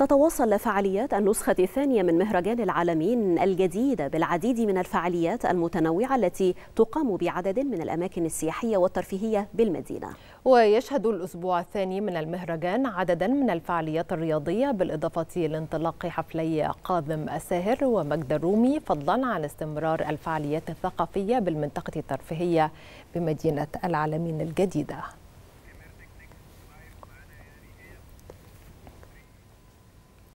تتواصل فعاليات النسخة الثانية من مهرجان العالمين الجديدة بالعديد من الفعاليات المتنوعة التي تقام بعدد من الأماكن السياحية والترفيهية بالمدينة ويشهد الأسبوع الثاني من المهرجان عددا من الفعاليات الرياضية بالإضافة لانطلاق حفلي قاظم الساهر ومجد الرومي فضلا عن استمرار الفعاليات الثقافية بالمنطقة الترفيهية بمدينة العالمين الجديدة